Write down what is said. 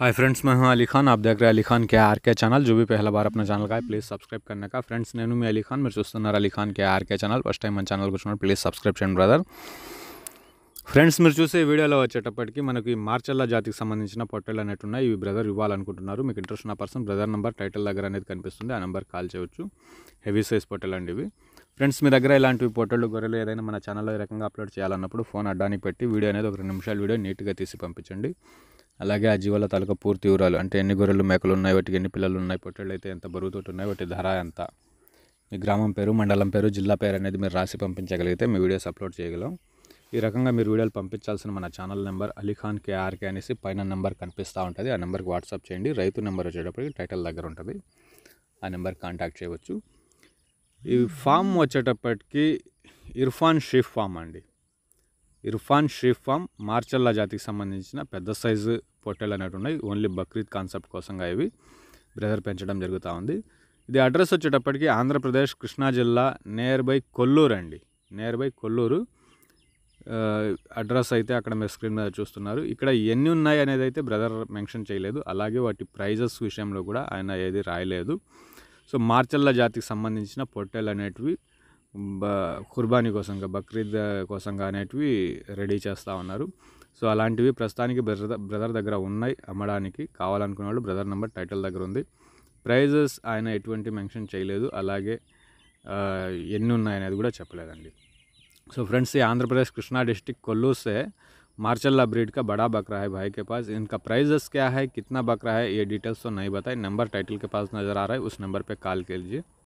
hi friends मैं हूं अली खान आप देख रहे हैं अली खान के आर के चैनल जो भी पहला बार अपना चैनल का है प्लीज़ सब्सक्राइब करने का फ्रेंड्स नैनू में अली खान मेरे चूస్తున్నారు Ali Khan K RK channel first time మన ఛానల్ కూర్చున్నారు ప్లీజ్ సబ్స్క్రైబ్ చేయండి బ్రదర్ ఫ్రెండ్స్ మీరు చూసే వీడియోలో వచ్చేటప్పటికి మనకి ఈ మార్చల్ల జాతికి సంబంధించిన పొట్టెలు అనేవి ఉన్నాయి ఇవి బ్రదర్ ఇవ్వాలనుకుంటున్నారు మీకు ఇంట్రెస్ట్ ఉన్న పర్సన్ బ్రదర్ నెంబర్ టైటిల్ దగ్గర అనేది కనిపిస్తుంది ఆ నెంబర్ కాల్ చేయవచ్చు హెవీ సైజ్ పొట్టెలు అండి ఇవి ఫ్రెండ్స్ మీ దగ్గర ఇలాంటివి పొట్టలు గొర్రెలు ఏదైనా మన ఛానల్లో ఈ రకంగా అప్లోడ్ చేయాలన్నప్పుడు ఫోన్ అడ్డానికి పెట్టి వీడియో అనేది ఒక రెండు నిమిషాలు వీడియో నీట్గా తీసి పంపించండి అలాగే ఆ జీవాల తాలూకా పూర్తి వివరాలు అంటే ఎన్ని గొర్రెలు మేకలు ఉన్నాయి వాటికి ఎన్ని పిల్లలు ఉన్నాయి పొట్టేళ్ళు అయితే ఎంత బరువుతోటి ఉన్నాయి వాటి ధర ఎంత మీ గ్రామం పేరు మండలం పేరు జిల్లా పేరు అనేది మీరు రాసి పంపించగలిగితే మీ వీడియోస్ అప్లోడ్ చేయగలం ఈ రకంగా మీరు వీడియోలు పంపించాల్సిన మన ఛానల్ నెంబర్ అలీఖాన్ కేఆర్కే అనేసి పైన నెంబర్ కనిపిస్తూ ఉంటుంది ఆ నెంబర్కి వాట్సాప్ చేయండి రైతు నెంబర్ వచ్చేటప్పటికి టైటిల్ దగ్గర ఉంటుంది ఆ నెంబర్ కాంటాక్ట్ చేయవచ్చు ఈ ఫామ్ వచ్చేటప్పటికి ఇర్ఫాన్ షీఫ్ ఫామ్ అండి ఇర్ఫాన్ షీఫ్ ఫామ్ మార్చల్లా జాతికి సంబంధించిన పెద్ద సైజు పొట్టెలు అనేవి ఉన్నాయి ఓన్లీ బక్రీద్ కాన్సెప్ట్ కోసంగా ఇవి బ్రదర్ పెంచడం జరుగుతూ ఉంది ఇది అడ్రస్ వచ్చేటప్పటికి ఆంధ్రప్రదేశ్ కృష్ణా జిల్లా నియర్ బై కొల్లూరు అండి నియర్ బై కొల్లూరు అడ్రస్ అయితే అక్కడ మీరు స్క్రీన్ మీద చూస్తున్నారు ఇక్కడ ఎన్ని ఉన్నాయి అనేది అయితే బ్రదర్ మెన్షన్ చేయలేదు అలాగే వాటి ప్రైజెస్ విషయంలో కూడా ఆయన ఏది రాయలేదు సో మార్చల్ల జాతికి సంబంధించిన పొట్టెలు అనేటివి కుర్బానీ కోసం బక్రీద్ కోసం అనేటివి రెడీ చేస్తూ ఉన్నారు సో అలాంటివి ప్రస్తుతానికి బ్రదర్ బ్రదర్ దగ్గర ఉన్నాయి అమ్మడానికి కావాలనుకున్న వాళ్ళు బ్రదర్ నెంబర్ టైటిల్ దగ్గర ఉంది ప్రైజెస్ ఆయన ఎటువంటి మెన్షన్ చేయలేదు అలాగే ఎన్ని ఉన్నాయనేది కూడా చెప్పలేదండి సో ఫ్రెండ్స్ ఈ ఆంధ్రప్రదేశ్ కృష్ణా డిస్టిక్ కొల్లూసే మార్చల్లా బ్రీడ్ కా బడా బక్రా హై है भाई के पास इनका प्राइजेस क्या है कितना बकरा है ये डिटेल्स तो नहीं बताए नंबर टाइटल के पास नज़र आ रहा है उस